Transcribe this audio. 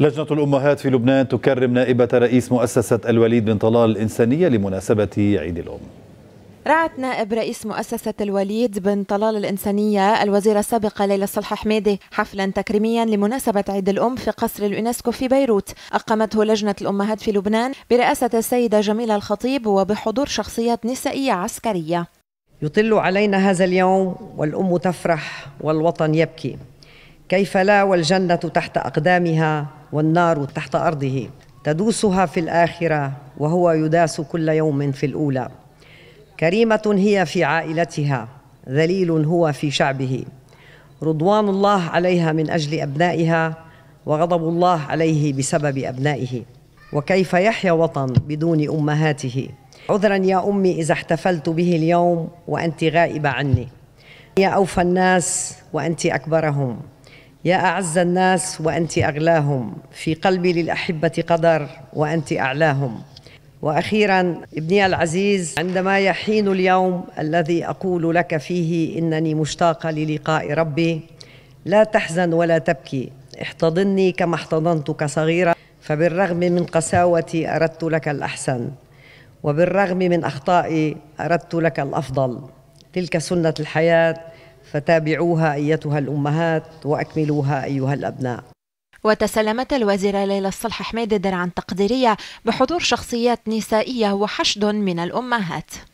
لجنة الأمهات في لبنان تكرم نائبة رئيس مؤسسة الوليد بن طلال الإنسانية لمناسبة عيد الأم رعت نائب رئيس مؤسسة الوليد بن طلال الإنسانية الوزيرة السابقة ليلى صلح حميدي حفلا تكريميا لمناسبة عيد الأم في قصر اليونسكو في بيروت أقامته لجنة الأمهات في لبنان برئاسة السيدة جميلة الخطيب وبحضور شخصيات نسائية عسكرية يطل علينا هذا اليوم والأم تفرح والوطن يبكي كيف لا والجنة تحت أقدامها والنار تحت أرضه تدوسها في الآخرة وهو يداس كل يوم في الأولى كريمة هي في عائلتها ذليل هو في شعبه رضوان الله عليها من أجل أبنائها وغضب الله عليه بسبب أبنائه وكيف يحيا وطن بدون أمهاته عذرا يا أمي إذا احتفلت به اليوم وأنت غائبة عني يا أوفى الناس وأنت أكبرهم يا أعز الناس وأنت أغلاهم في قلبي للأحبة قدر وأنت أعلاهم واخيرا ابني العزيز عندما يحين اليوم الذي اقول لك فيه انني مشتاقه للقاء ربي لا تحزن ولا تبكي احتضني كما احتضنتك صغيرا فبالرغم من قساوتي اردت لك الاحسن وبالرغم من اخطائي اردت لك الافضل تلك سنه الحياه فتابعوها أيتها الأمهات وأكملوها أيها الأبناء وتسلمت الوزيرة ليلى الصلح حميد درعا تقديرية بحضور شخصيات نسائية وحشد من الأمهات